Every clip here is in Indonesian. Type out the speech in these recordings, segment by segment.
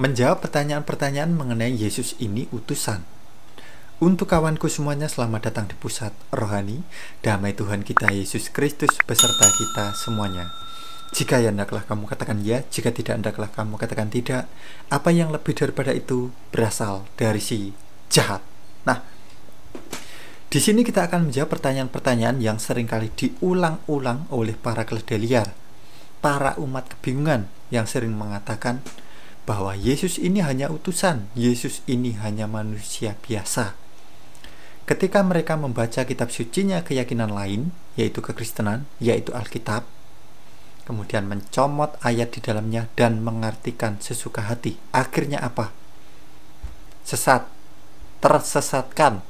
menjawab pertanyaan-pertanyaan mengenai Yesus ini utusan. Untuk kawanku semuanya selamat datang di pusat rohani, damai Tuhan kita Yesus Kristus beserta kita semuanya. Jika ya hendaklah kamu katakan ya, jika tidak hendaklah kamu katakan tidak. Apa yang lebih daripada itu berasal dari si jahat. Nah, di sini kita akan menjawab pertanyaan-pertanyaan yang seringkali diulang-ulang oleh para liar, para umat kebingungan yang sering mengatakan, bahwa Yesus ini hanya utusan, Yesus ini hanya manusia biasa. Ketika mereka membaca kitab sucinya keyakinan lain, yaitu kekristenan, yaitu Alkitab, kemudian mencomot ayat di dalamnya dan mengartikan sesuka hati. Akhirnya apa? Sesat, tersesatkan.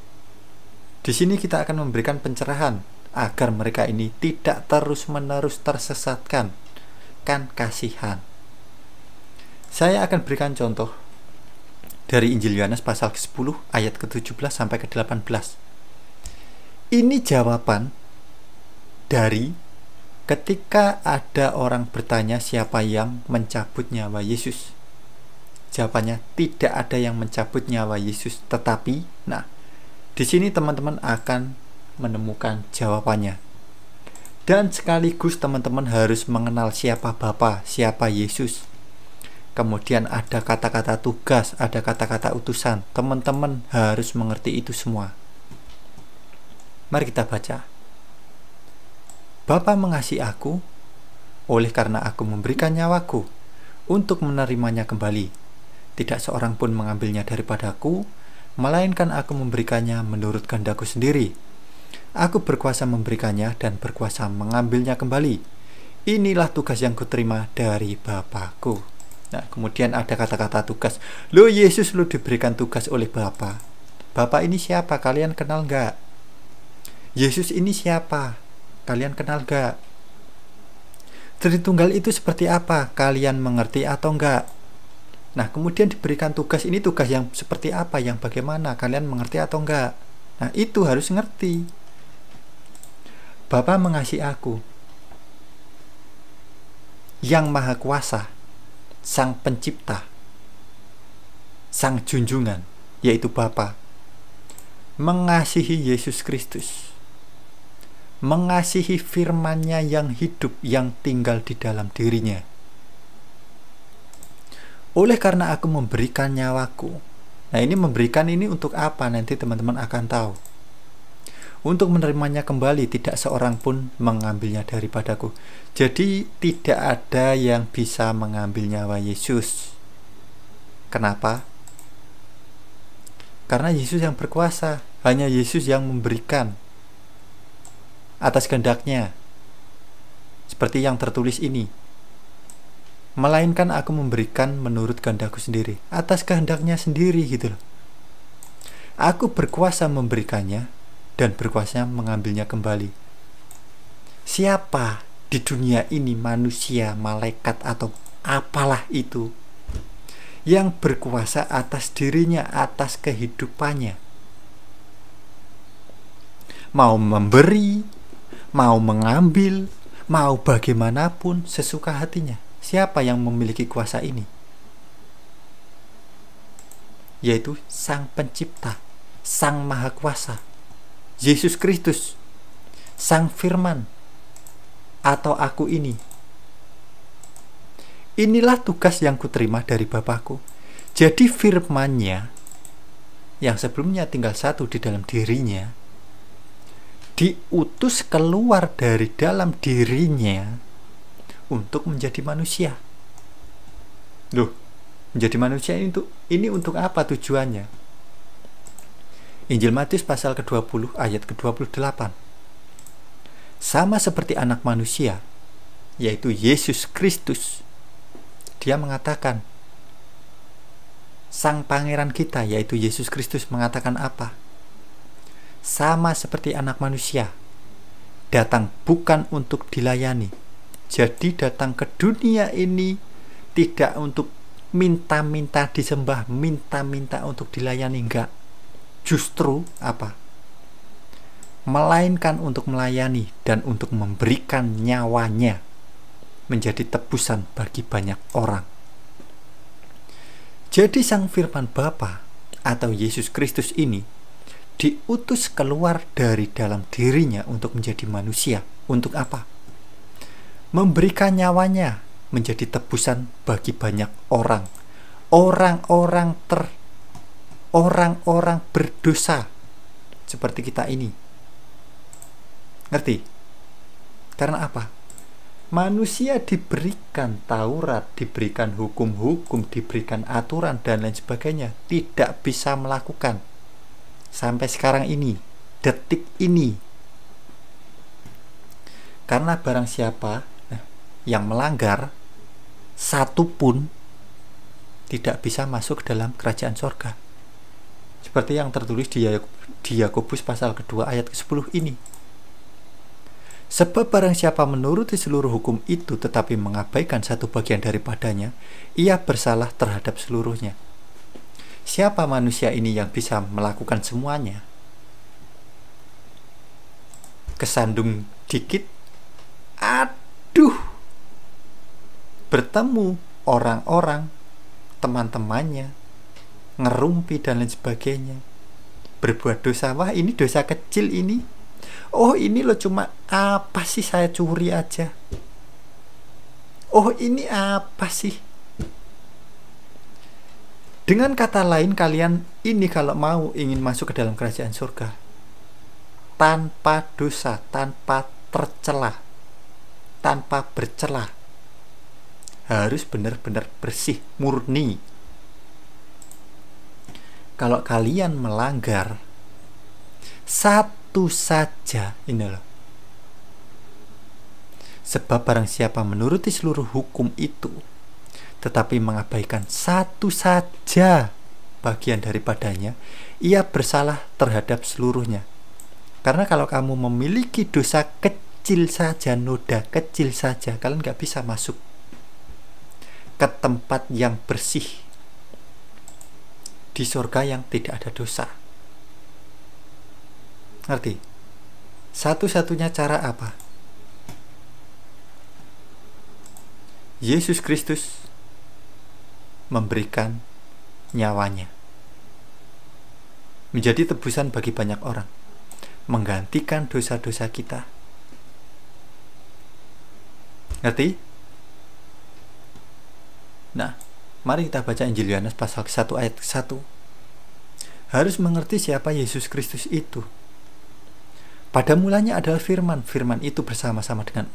Di sini kita akan memberikan pencerahan agar mereka ini tidak terus-menerus tersesatkan. Kan kasihan. Saya akan berikan contoh dari Injil Yohanes pasal ke-10 ayat ke-17 sampai ke-18. Ini jawaban dari ketika ada orang bertanya siapa yang mencabut nyawa Yesus. Jawabannya tidak ada yang mencabut nyawa Yesus, tetapi nah di sini teman-teman akan menemukan jawabannya. Dan sekaligus teman-teman harus mengenal siapa Bapa, siapa Yesus kemudian ada kata-kata tugas, ada kata-kata utusan. Teman-teman harus mengerti itu semua. Mari kita baca. Bapa mengasihi aku, oleh karena aku memberikan nyawaku untuk menerimanya kembali. Tidak seorang pun mengambilnya daripadaku, melainkan aku memberikannya menurut gandaku sendiri. Aku berkuasa memberikannya dan berkuasa mengambilnya kembali. Inilah tugas yang kuterima dari Bapakku. Nah, kemudian ada kata-kata tugas. Lo Yesus lo diberikan tugas oleh Bapa. Bapa ini siapa? Kalian kenal nggak? Yesus ini siapa? Kalian kenal nggak? Tritunggal itu seperti apa? Kalian mengerti atau enggak? Nah, kemudian diberikan tugas ini tugas yang seperti apa, yang bagaimana? Kalian mengerti atau enggak? Nah, itu harus ngerti. Bapak mengasihi aku. Yang Maha Kuasa sang pencipta, sang junjungan, yaitu Bapa, mengasihi Yesus Kristus, mengasihi firman-Nya yang hidup yang tinggal di dalam dirinya. Oleh karena aku memberikan nyawaku. Nah, ini memberikan ini untuk apa nanti teman-teman akan tahu untuk menerimanya kembali tidak seorang pun mengambilnya daripadaku. Jadi tidak ada yang bisa mengambil nyawa Yesus. Kenapa? Karena Yesus yang berkuasa, hanya Yesus yang memberikan atas kehendaknya. Seperti yang tertulis ini, melainkan aku memberikan menurut kehendakku sendiri, atas kehendaknya sendiri gitu loh. Aku berkuasa memberikannya dan berkuasa mengambilnya kembali. Siapa di dunia ini manusia, malaikat, atau apalah itu yang berkuasa atas dirinya, atas kehidupannya? Mau memberi, mau mengambil, mau bagaimanapun sesuka hatinya. Siapa yang memiliki kuasa ini? Yaitu Sang Pencipta, Sang Maha Kuasa. Yesus Kristus, Sang Firman, atau aku ini. Inilah tugas yang kuterima dari Bapakku. Jadi firmannya yang sebelumnya tinggal satu di dalam dirinya diutus keluar dari dalam dirinya untuk menjadi manusia. Loh, menjadi manusia ini untuk ini untuk apa tujuannya? Injil Matius pasal ke-20 ayat ke-28. Sama seperti anak manusia, yaitu Yesus Kristus, dia mengatakan, Sang Pangeran kita, yaitu Yesus Kristus, mengatakan apa? Sama seperti anak manusia, datang bukan untuk dilayani. Jadi datang ke dunia ini tidak untuk minta-minta disembah, minta-minta untuk dilayani, enggak justru apa? Melainkan untuk melayani dan untuk memberikan nyawanya menjadi tebusan bagi banyak orang. Jadi sang firman Bapa atau Yesus Kristus ini diutus keluar dari dalam dirinya untuk menjadi manusia. Untuk apa? Memberikan nyawanya menjadi tebusan bagi banyak orang. Orang-orang ter orang-orang berdosa seperti kita ini. Ngerti? Karena apa? Manusia diberikan Taurat, diberikan hukum-hukum, diberikan aturan dan lain sebagainya, tidak bisa melakukan sampai sekarang ini, detik ini. Karena barang siapa eh, yang melanggar satu pun tidak bisa masuk dalam kerajaan sorga seperti yang tertulis di Yakobus pasal kedua ayat ke-10 ini. Sebab barang siapa menuruti seluruh hukum itu tetapi mengabaikan satu bagian daripadanya, ia bersalah terhadap seluruhnya. Siapa manusia ini yang bisa melakukan semuanya? Kesandung dikit, aduh, bertemu orang-orang, teman-temannya, ngerumpi dan lain sebagainya berbuat dosa wah ini dosa kecil ini oh ini lo cuma apa sih saya curi aja oh ini apa sih dengan kata lain kalian ini kalau mau ingin masuk ke dalam kerajaan surga tanpa dosa tanpa tercelah, tanpa bercelah harus benar-benar bersih murni kalau kalian melanggar satu saja ini loh sebab barang siapa menuruti seluruh hukum itu tetapi mengabaikan satu saja bagian daripadanya ia bersalah terhadap seluruhnya karena kalau kamu memiliki dosa kecil saja noda kecil saja kalian nggak bisa masuk ke tempat yang bersih di surga yang tidak ada dosa. Ngerti? Satu-satunya cara apa? Yesus Kristus memberikan nyawanya. Menjadi tebusan bagi banyak orang. Menggantikan dosa-dosa kita. Ngerti? Nah, Mari kita baca Injil Yohanes pasal 1 ayat 1. Harus mengerti siapa Yesus Kristus itu. Pada mulanya adalah firman, firman itu bersama-sama dengan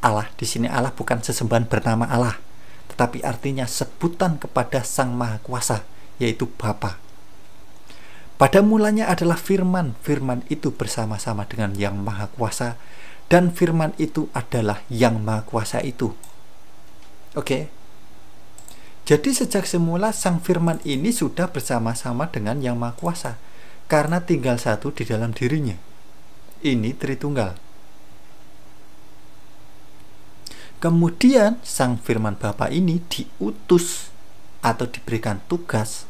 Allah. Di sini Allah bukan sesembahan bernama Allah, tetapi artinya sebutan kepada Sang Maha Kuasa, yaitu Bapa. Pada mulanya adalah firman, firman itu bersama-sama dengan Yang Maha Kuasa, dan firman itu adalah Yang Maha Kuasa itu. Oke. Okay? Jadi sejak semula sang firman ini sudah bersama-sama dengan yang maha kuasa karena tinggal satu di dalam dirinya. Ini Tritunggal. Kemudian sang firman Bapa ini diutus atau diberikan tugas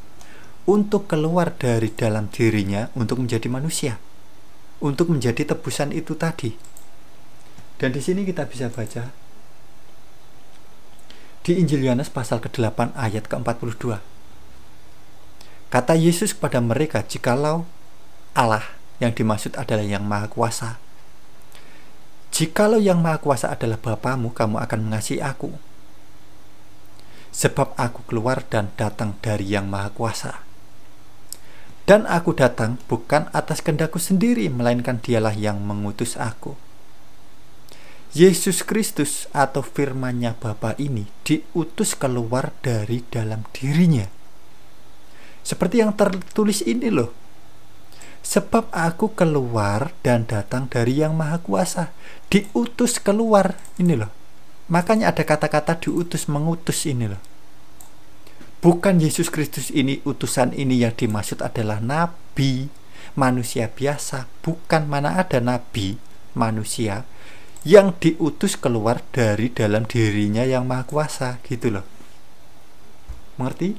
untuk keluar dari dalam dirinya untuk menjadi manusia. Untuk menjadi tebusan itu tadi. Dan di sini kita bisa baca di Injil Yohanes pasal ke-8 ayat ke-42. Kata Yesus kepada mereka, "Jikalau Allah yang dimaksud adalah yang Maha Kuasa, jikalau yang Maha Kuasa adalah Bapamu, kamu akan mengasihi aku, sebab aku keluar dan datang dari yang Maha Kuasa." Dan aku datang bukan atas kendaku sendiri, melainkan dialah yang mengutus aku. Yesus Kristus atau firmannya Bapa ini diutus keluar dari dalam dirinya. Seperti yang tertulis ini loh. Sebab aku keluar dan datang dari yang maha kuasa. Diutus keluar ini loh. Makanya ada kata-kata diutus mengutus ini loh. Bukan Yesus Kristus ini utusan ini yang dimaksud adalah nabi, manusia biasa, bukan mana ada nabi, manusia yang diutus keluar dari dalam dirinya yang maha kuasa gitu loh mengerti?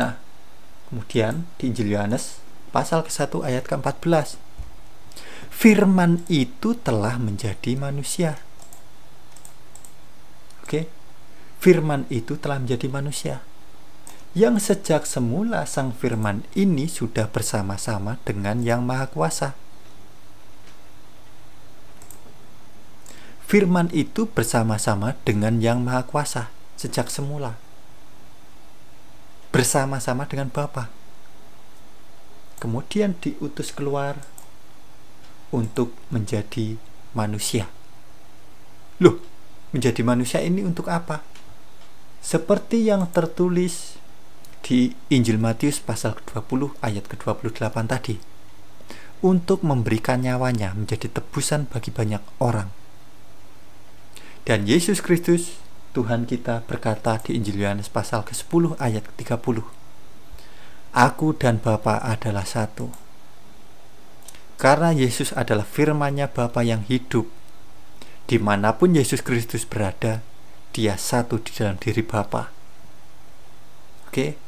nah kemudian di Injil Yohanes pasal ke-1 ayat ke-14 firman itu telah menjadi manusia oke firman itu telah menjadi manusia yang sejak semula sang firman ini sudah bersama-sama dengan yang maha kuasa firman itu bersama-sama dengan yang maha kuasa sejak semula bersama-sama dengan Bapa kemudian diutus keluar untuk menjadi manusia loh menjadi manusia ini untuk apa seperti yang tertulis di Injil Matius pasal 20 ayat ke-28 tadi untuk memberikan nyawanya menjadi tebusan bagi banyak orang. Dan Yesus Kristus, Tuhan kita berkata di Injil Yohanes pasal ke-10 ayat ke-30. Aku dan Bapa adalah satu. Karena Yesus adalah Firman-Nya Bapa yang hidup. Dimanapun Yesus Kristus berada, dia satu di dalam diri Bapa. Oke?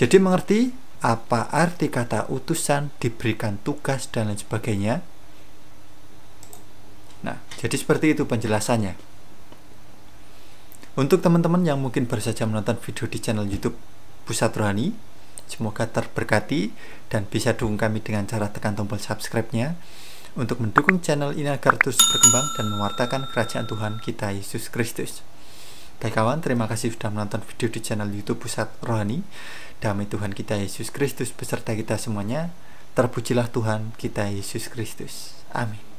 Jadi mengerti apa arti kata utusan, diberikan tugas, dan lain sebagainya. Nah, jadi seperti itu penjelasannya. Untuk teman-teman yang mungkin baru saja menonton video di channel YouTube Pusat Rohani, semoga terberkati dan bisa dukung kami dengan cara tekan tombol subscribe-nya untuk mendukung channel ini agar terus berkembang dan mewartakan kerajaan Tuhan kita Yesus Kristus. Baik kawan, terima kasih sudah menonton video di channel YouTube Pusat Rohani. Damai Tuhan kita Yesus Kristus beserta kita semuanya. Terpujilah Tuhan kita Yesus Kristus. Amin.